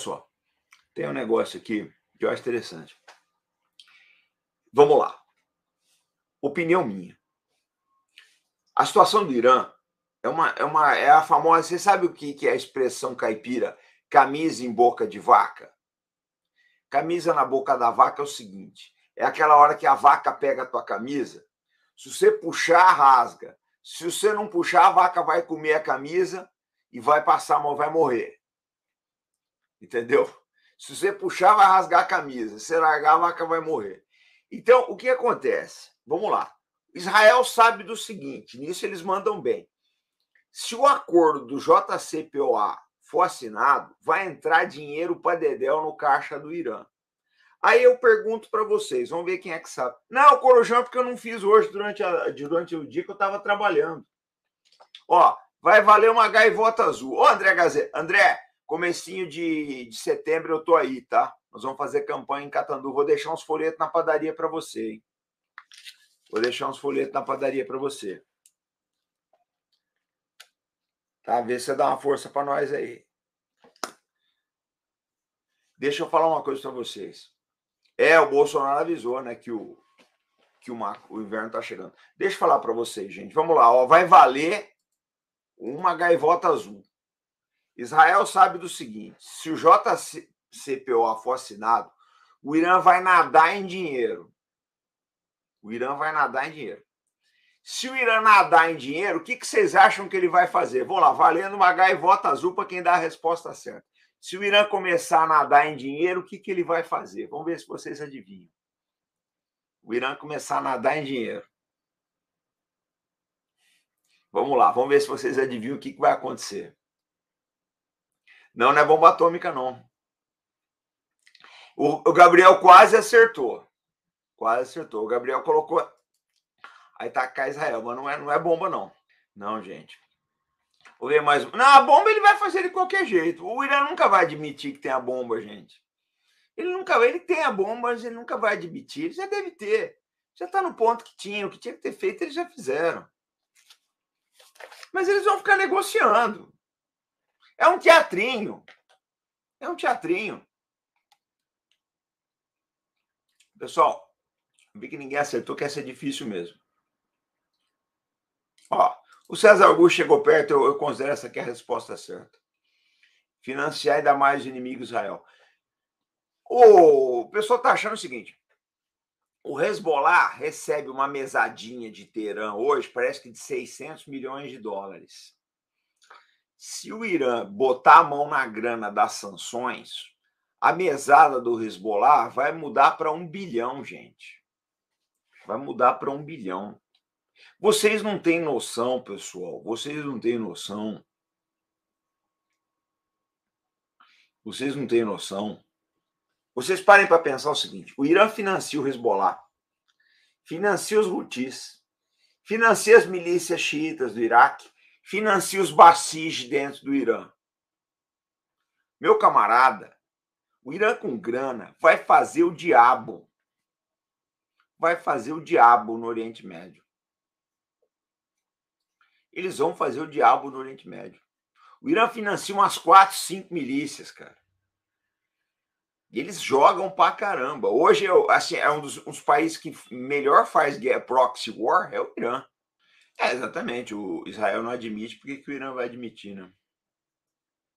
só, tem um negócio aqui que eu acho interessante. Vamos lá. Opinião minha. A situação do Irã é uma, é uma é a famosa. Você sabe o que, que é a expressão caipira? Camisa em boca de vaca. Camisa na boca da vaca é o seguinte: é aquela hora que a vaca pega a tua camisa. Se você puxar, rasga. Se você não puxar, a vaca vai comer a camisa e vai passar mal, vai morrer entendeu? Se você puxar, vai rasgar a camisa. Se largar, a vaca vai morrer. Então, o que acontece? Vamos lá. Israel sabe do seguinte: nisso eles mandam bem. Se o acordo do JCPOA for assinado, vai entrar dinheiro para Dedéu no caixa do Irã. Aí eu pergunto para vocês, vamos ver quem é que sabe. Não, Corujão, porque eu não fiz hoje durante, a, durante o dia que eu estava trabalhando. Ó, vai valer uma gaivota azul. Ô, André Gazeta, André, comecinho de, de setembro eu tô aí, tá? Nós vamos fazer campanha em Catandu. Vou deixar uns folhetos na padaria para você, hein? Vou deixar uns folhetos na padaria para você. Tá? Vê se você dá uma força para nós aí. Deixa eu falar uma coisa para vocês. É, o Bolsonaro avisou, né, que o que o, Marco, o inverno tá chegando. Deixa eu falar para vocês, gente. Vamos lá, ó, vai valer uma gaivota azul. Israel sabe do seguinte: se o JCPOA for assinado, o Irã vai nadar em dinheiro. O Irã vai nadar em dinheiro. Se o Irã nadar em dinheiro, o que, vocês acham que ele vai fazer? Vamos lá, valendo uma gaivota azul para quem dá a resposta certa. Se o Irã começar a nadar em dinheiro, o que, ele vai fazer? Vamos ver se vocês adivinham. O Irã começar a nadar em dinheiro. Vamos lá, vamos ver se vocês adivinham o que vai acontecer. Não, não é bomba atômica, não. O, o Gabriel quase acertou. Quase acertou. O Gabriel colocou aí atacar tá Israel, mas não é, não é bomba, não. Não, gente. Vou ver mais um. Não, a bomba ele vai fazer de qualquer jeito. O Irã nunca vai admitir que tem a bomba, gente. Ele nunca ele tem a bomba, mas ele nunca vai admitir. Ele já deve ter. Já está no ponto que tinha. O que tinha que ter feito, eles já fizeram. Mas eles vão ficar negociando. É um teatrinho. É um teatrinho. Pessoal, vi que ninguém acertou, que essa é difícil mesmo. Ó, o César Augusto chegou perto, eu, eu considero essa aqui a resposta certa. Financiar ainda mais o inimigo Israel. O pessoal está achando o seguinte: o Hezbollah recebe uma mesadinha de Teherã hoje, parece que de 600 milhões de dólares se o Irã botar a mão na grana das sanções, a mesada do Hezbollah vai mudar para um bilhão, gente. Vai mudar para um bilhão. Vocês não têm noção, pessoal. Vocês não têm noção. Vocês não têm noção. Vocês parem para pensar o seguinte: o Irã financia o Hezbollah, financia os Houthis, financia as milícias xiitas do Iraque, financia os Bassis dentro do Irã. Meu camarada, o Irã com grana vai fazer o diabo. Vai fazer o diabo no Oriente Médio. Eles vão fazer o diabo no Oriente Médio. O Irã financia umas quatro, cinco milícias, cara. E eles jogam pra caramba. Hoje é, assim, é um dos, um dos países que melhor faz guerra, proxy war é o Irã. É, exatamente. O Israel não admite, por que o Irã vai admitir, né?